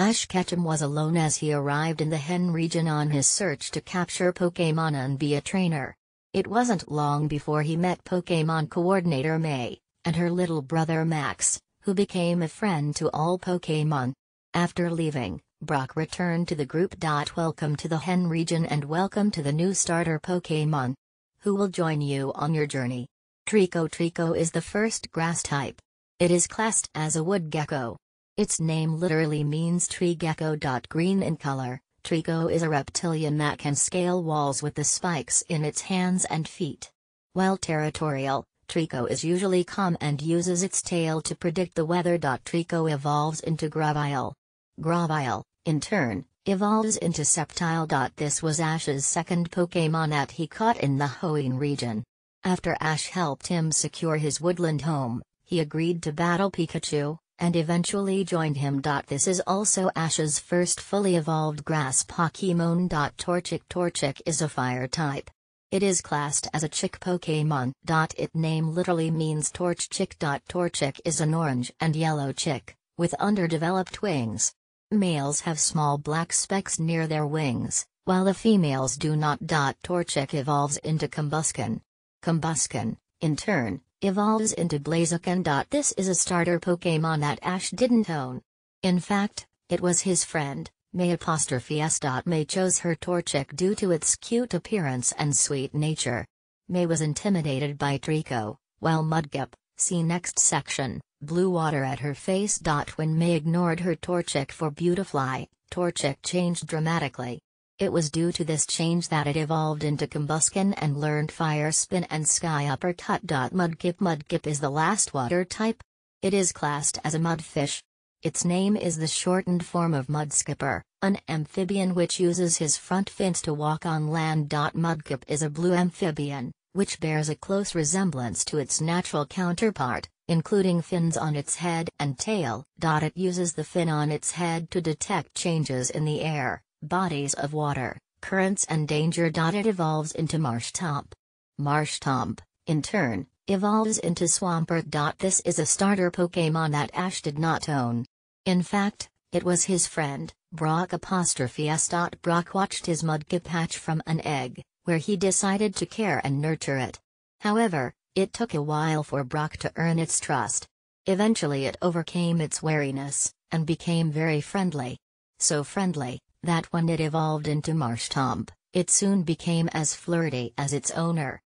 Ash Ketchum was alone as he arrived in the Hen region on his search to capture Pokémon and be a trainer. It wasn't long before he met Pokémon coordinator May, and her little brother Max, who became a friend to all Pokémon. After leaving, Brock returned to the group. Welcome to the Hen region and welcome to the new starter Pokémon. Who will join you on your journey? Trico Trico is the first grass type. It is classed as a wood gecko, its name literally means tree gecko. Green in color, Trico is a reptilian that can scale walls with the spikes in its hands and feet. While territorial, Trico is usually calm and uses its tail to predict the weather. Trico evolves into Gravile. Gravile, in turn, evolves into Septile. This was Ash's second Pokemon that he caught in the Hoenn region. After Ash helped him secure his woodland home, he agreed to battle Pikachu, and eventually joined him. This is also Ash's first fully evolved grass Pokemon. Torchic Torchic is a fire type. It is classed as a chick Pokemon. Its name literally means torch chick. Torchic is an orange and yellow chick, with underdeveloped wings. Males have small black specks near their wings, while the females do not. Torchic evolves into Combuskin. Combuskin, in turn, evolves into Blaziken. This is a starter Pokemon that Ash didn't own. In fact, it was his friend, May apostrophe S. May chose her Torchic due to its cute appearance and sweet nature. May was intimidated by Trico, while Mudkip, see next section, blew water at her face. When May ignored her Torchic for Beautifly, Torchic changed dramatically. It was due to this change that it evolved into combustion and learned fire spin and sky uppercut. Mudkip Mudkip is the last water type. It is classed as a mudfish. Its name is the shortened form of mudskipper, an amphibian which uses his front fins to walk on land. Mudkip is a blue amphibian, which bears a close resemblance to its natural counterpart, including fins on its head and tail. It uses the fin on its head to detect changes in the air, bodies of water, currents and danger. It evolves into marsh tomp. Marsh tomp, in turn, evolves into Swampert. This is a starter Pokemon that Ash did not own. In fact, it was his friend, Brock apostrophe s. Brock watched his Mudkip hatch from an egg, where he decided to care and nurture it. However, it took a while for Brock to earn its trust. Eventually it overcame its wariness, and became very friendly. So friendly, that when it evolved into Marshtomp, it soon became as flirty as its owner.